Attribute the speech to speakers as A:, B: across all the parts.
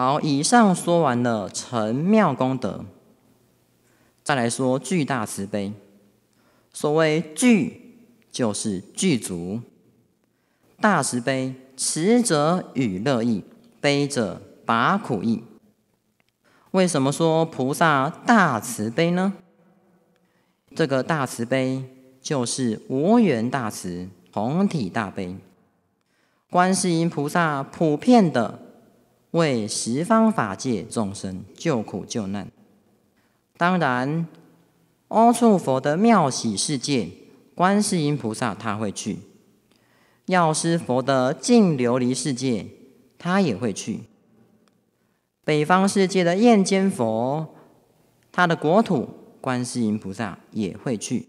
A: 好，以上说完了，陈妙功德，再来说巨大慈悲。所谓“具，就是具足大慈悲，慈者与乐意，悲者拔苦意。为什么说菩萨大慈悲呢？这个大慈悲就是无缘大慈，同体大悲。观世音菩萨普遍的。为十方法界众生救苦救难，当然，阿处佛的妙喜世界，观世音菩萨他会去；药师佛的净琉璃世界，他也会去；北方世界的焰间佛，他的国土观世音菩萨也会去。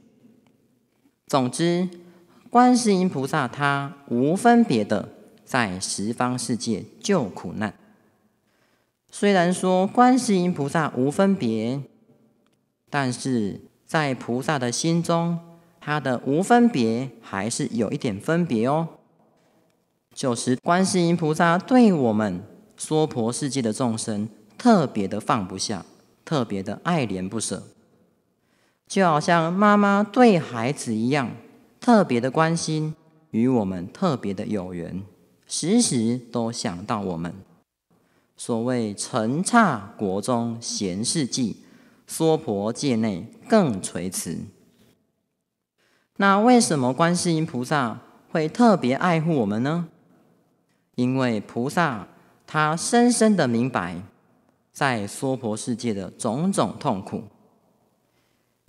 A: 总之，观世音菩萨他无分别的在十方世界救苦难。虽然说观世音菩萨无分别，但是在菩萨的心中，他的无分别还是有一点分别哦。就是观世音菩萨对我们娑婆世界的众生特别的放不下，特别的爱怜不舍，就好像妈妈对孩子一样，特别的关心，与我们特别的有缘，时时都想到我们。所谓成刹国中贤士记，娑婆界内更垂慈。那为什么观世音菩萨会特别爱护我们呢？因为菩萨他深深的明白，在娑婆世界的种种痛苦。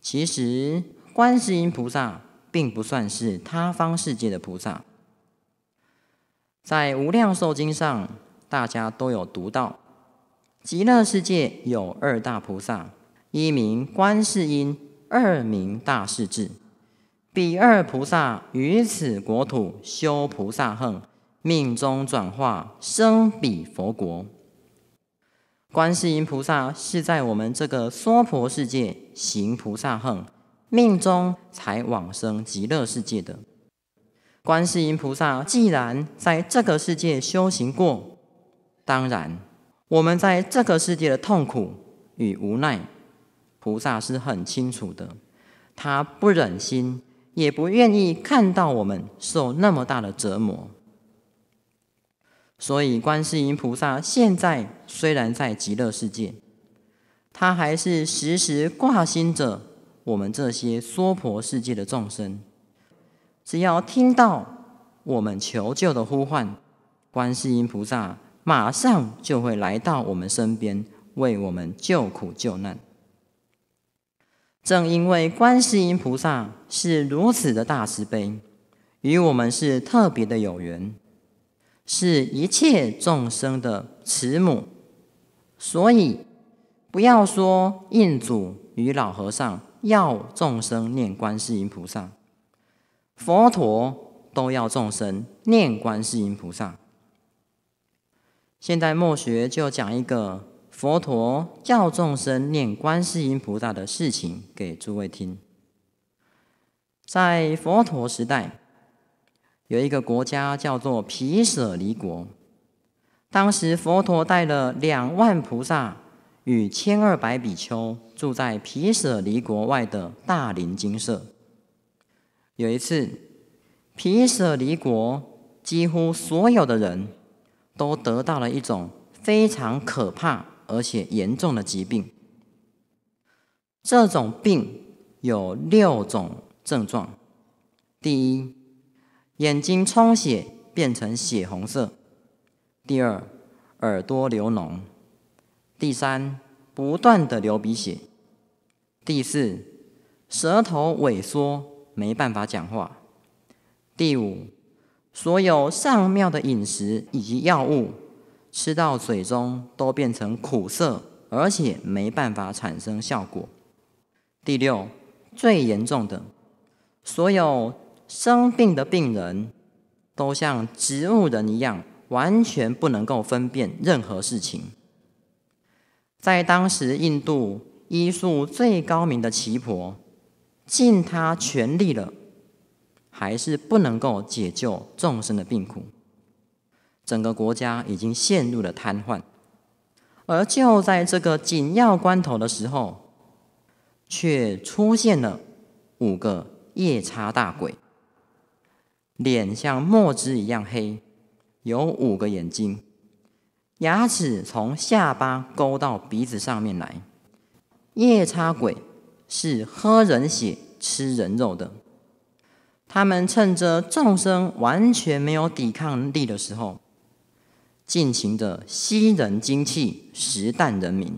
A: 其实观世音菩萨并不算是他方世界的菩萨，在无量寿经上。大家都有读到，极乐世界有二大菩萨，一名观世音，二名大势至。彼二菩萨于此国土修菩萨行，命中转化生彼佛国。观世音菩萨是在我们这个娑婆世界行菩萨行，命中才往生极乐世界的。观世音菩萨既然在这个世界修行过。当然，我们在这个世界的痛苦与无奈，菩萨是很清楚的。他不忍心，也不愿意看到我们受那么大的折磨。所以，观世音菩萨现在虽然在极乐世界，他还是时时挂心着我们这些娑婆世界的众生。只要听到我们求救的呼唤，观世音菩萨。马上就会来到我们身边，为我们救苦救难。正因为观世音菩萨是如此的大慈悲，与我们是特别的有缘，是一切众生的慈母，所以不要说印祖与老和尚要众生念观世音菩萨，佛陀都要众生念观世音菩萨。现在墨学就讲一个佛陀教众生念观世音菩萨的事情给诸位听。在佛陀时代，有一个国家叫做皮舍离国。当时佛陀带了两万菩萨与千二百比丘住在皮舍离国外的大林精舍。有一次，皮舍离国几乎所有的人。都得到了一种非常可怕而且严重的疾病。这种病有六种症状：第一，眼睛充血变成血红色；第二，耳朵流脓；第三，不断的流鼻血；第四，舌头萎缩没办法讲话；第五。所有上妙的饮食以及药物，吃到嘴中都变成苦涩，而且没办法产生效果。第六，最严重的，所有生病的病人，都像植物人一样，完全不能够分辨任何事情。在当时印度医术最高明的奇婆，尽他全力了。还是不能够解救众生的病苦，整个国家已经陷入了瘫痪。而就在这个紧要关头的时候，却出现了五个夜叉大鬼，脸像墨汁一样黑，有五个眼睛，牙齿从下巴勾到鼻子上面来。夜叉鬼是喝人血、吃人肉的。他们趁着众生完全没有抵抗力的时候，尽情的吸人精气，食啖人民。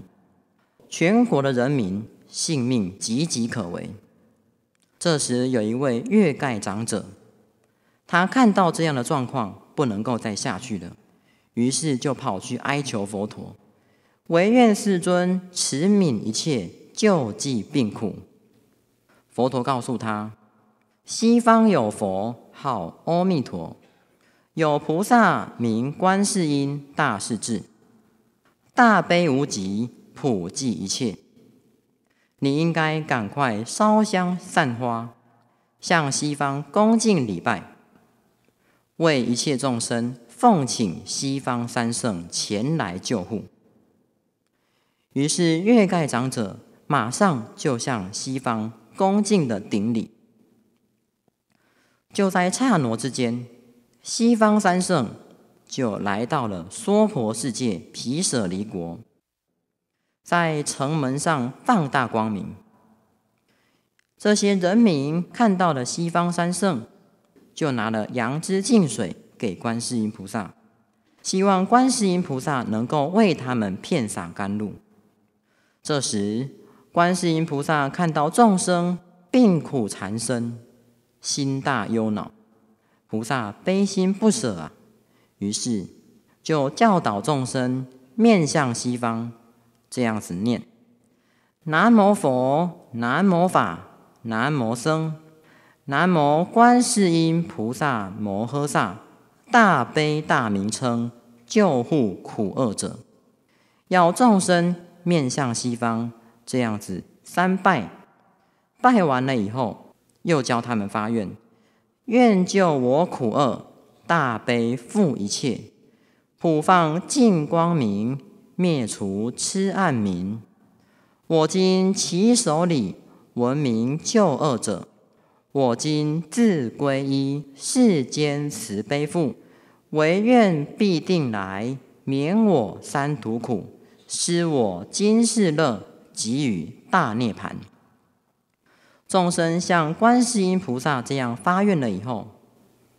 A: 全国的人民性命岌岌可危。这时有一位月盖长者，他看到这样的状况，不能够再下去了，于是就跑去哀求佛陀，唯愿世尊慈悯一切，救济病苦。佛陀告诉他。西方有佛，号阿弥陀；有菩萨名观世音、大势至，大悲无极，普济一切。你应该赶快烧香散花，向西方恭敬礼拜，为一切众生奉请西方三圣前来救护。于是月盖长者马上就向西方恭敬的顶礼。就在刹那之间，西方三圣就来到了娑婆世界皮舍离国，在城门上放大光明。这些人民看到了西方三圣，就拿了羊脂净水给观世音菩萨，希望观世音菩萨能够为他们片洒甘露。这时，观世音菩萨看到众生病苦缠身。心大忧恼，菩萨悲心不舍啊，于是就教导众生面向西方，这样子念：南无佛，南无法，南无僧，南无观世音菩萨摩诃萨，大悲大名称，救护苦厄者。要众生面向西方，这样子三拜，拜完了以后。又教他们发愿：愿救我苦厄，大悲覆一切，普放净光明，灭除痴暗明。我今其手礼，闻名救厄者，我今自皈依世间慈悲父，唯愿必定来，免我三途苦，施我今世乐，给予大涅槃。众生像观世音菩萨这样发愿了以后，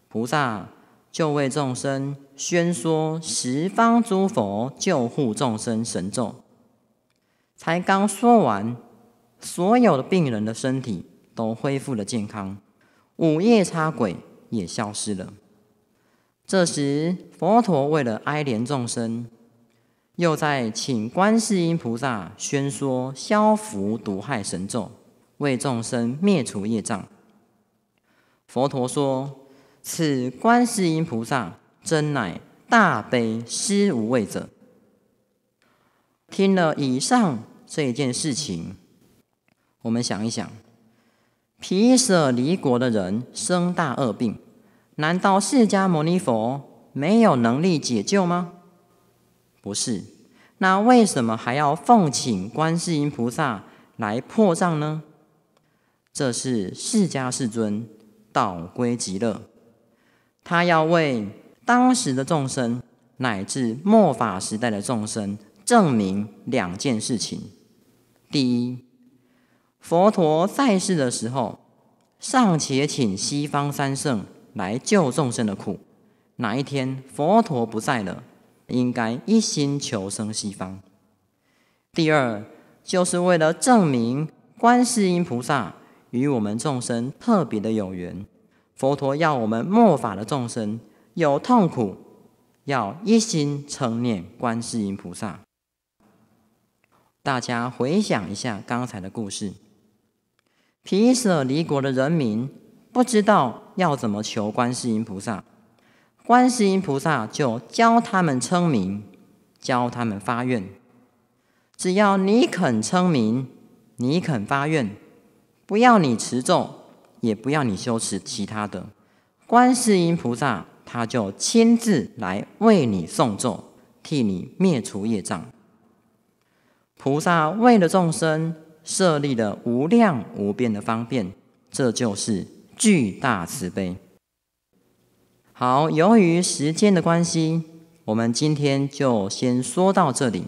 A: 菩萨就为众生宣说十方诸佛救护众生神咒。才刚说完，所有的病人的身体都恢复了健康，午夜叉鬼也消失了。这时，佛陀为了哀怜众生，又在请观世音菩萨宣说消福毒害神咒。为众生灭除业障，佛陀说：“此观世音菩萨真乃大悲施无畏者。”听了以上这一件事情，我们想一想，皮舍离国的人生大恶病，难道释迦牟尼佛没有能力解救吗？不是，那为什么还要奉请观世音菩萨来破障呢？这是释迦世尊道归极乐，他要为当时的众生乃至末法时代的众生证明两件事情：第一，佛陀在世的时候尚且请西方三圣来救众生的苦，哪一天佛陀不在了，应该一心求生西方；第二，就是为了证明观世音菩萨。与我们众生特别的有缘，佛陀要我们末法的众生有痛苦，要一心称念观世音菩萨。大家回想一下刚才的故事，皮舍离国的人民不知道要怎么求观世音菩萨，观世音菩萨就教他们称名，教他们发愿。只要你肯称名，你肯发愿。不要你持咒，也不要你修持其他的，观世音菩萨他就亲自来为你送咒，替你灭除业障。菩萨为了众生设立的无量无边的方便，这就是巨大慈悲。好，由于时间的关系，我们今天就先说到这里。